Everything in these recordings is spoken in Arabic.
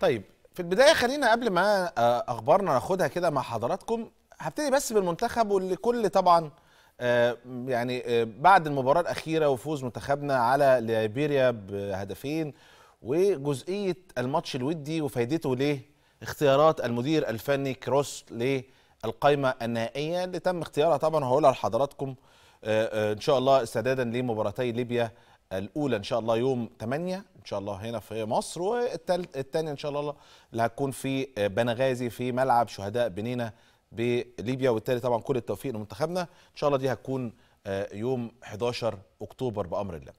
طيب في البدايه خلينا قبل ما اخبارنا ناخدها كده مع حضراتكم هبتدي بس بالمنتخب واللي كل طبعا آه، يعني آه، بعد المباراه الاخيره وفوز منتخبنا على ليبيريا بهدفين وجزئيه الماتش الودي وفائدته ليه اختيارات المدير الفني كروس للقائمه النهائيه اللي تم اختيارها طبعا هقولها لحضراتكم آه، ان شاء الله استعدادا لمباراتي ليبيا الاولى ان شاء الله يوم 8 ان شاء الله هنا في مصر والثانيه ان شاء الله اللي هتكون في بنغازي في ملعب شهداء بنينا بليبيا والتالي طبعا كل التوفيق لمنتخبنا ان شاء الله دي هتكون آه، يوم 11 اكتوبر بامر الله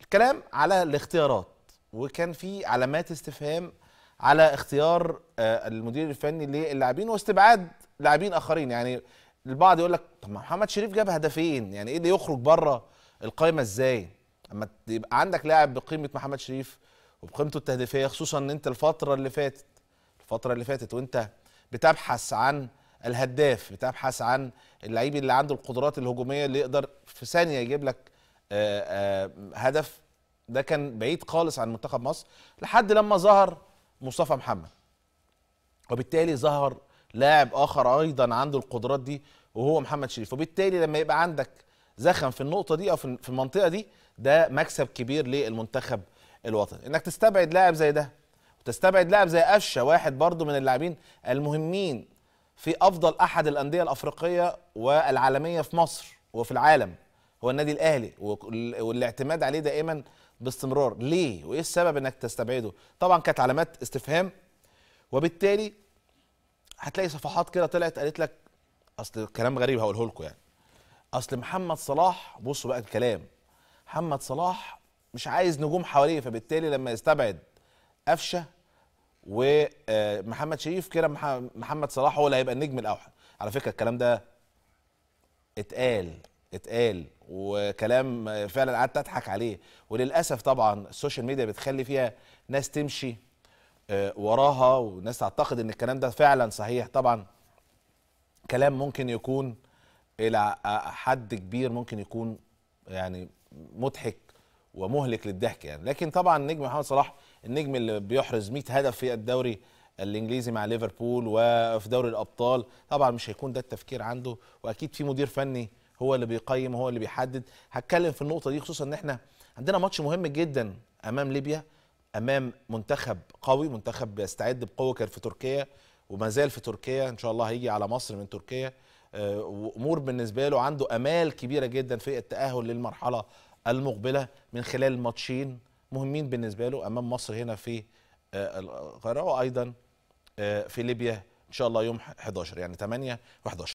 الكلام على الاختيارات وكان في علامات استفهام على اختيار آه، المدير الفني للاعبين واستبعاد لاعبين اخرين يعني البعض يقول لك طب محمد شريف جاب هدفين يعني ايه اللي يخرج بره القائمه ازاي اما يبقى عندك لاعب بقيمه محمد شريف وبقيمته التهديفيه خصوصا ان انت الفتره اللي فاتت الفتره اللي فاتت وانت بتبحث عن الهداف بتبحث عن اللعيب اللي عنده القدرات الهجوميه اللي يقدر في ثانيه يجيب لك آآ آه، آآ آه، هدف ده كان بعيد خالص عن منتخب مصر لحد لما ظهر مصطفى محمد وبالتالي ظهر لاعب اخر ايضا عنده القدرات دي وهو محمد شريف وبالتالي لما يبقى عندك زخم في النقطه دي او في المنطقه دي ده مكسب كبير للمنتخب الوطني انك تستبعد لاعب زي ده وتستبعد لاعب زي قشه واحد برضو من اللاعبين المهمين في افضل احد الانديه الافريقيه والعالميه في مصر وفي العالم هو النادي الاهلي والاعتماد عليه دائما باستمرار ليه وايه السبب انك تستبعده طبعا كانت علامات استفهام وبالتالي هتلاقي صفحات كده طلعت قالت لك اصل كلام غريب هقوله لكم يعني اصل محمد صلاح بصوا بقى الكلام محمد صلاح مش عايز نجوم حواليه فبالتالي لما يستبعد قفشه ومحمد آه، شريف كده محمد صلاح هو اللي هيبقى النجم الاوحد على فكره الكلام ده اتقال اتقال وكلام فعلا قعدت اضحك عليه وللاسف طبعا السوشيال ميديا بتخلي فيها ناس تمشي آه، وراها وناس تعتقد ان الكلام ده فعلا صحيح طبعا كلام ممكن يكون الى حد كبير ممكن يكون يعني مضحك ومهلك للضحك يعني لكن طبعا النجم محمد صلاح النجم اللي بيحرز 100 هدف في الدوري الانجليزي مع ليفربول وفي دوري الابطال طبعا مش هيكون ده التفكير عنده واكيد في مدير فني هو اللي بيقيم هو اللي بيحدد هتكلم في النقطه دي خصوصا ان احنا عندنا ماتش مهم جدا امام ليبيا امام منتخب قوي منتخب بيستعد بقوه كان في تركيا وما زال في تركيا ان شاء الله هيجي على مصر من تركيا وامور بالنسبه له عنده امال كبيره جدا في التاهل للمرحله المقبله من خلال ماتشين مهمين بالنسبه له امام مصر هنا في آه، القاهره وايضا آه، في ليبيا ان شاء الله يوم 11 يعني 8 و11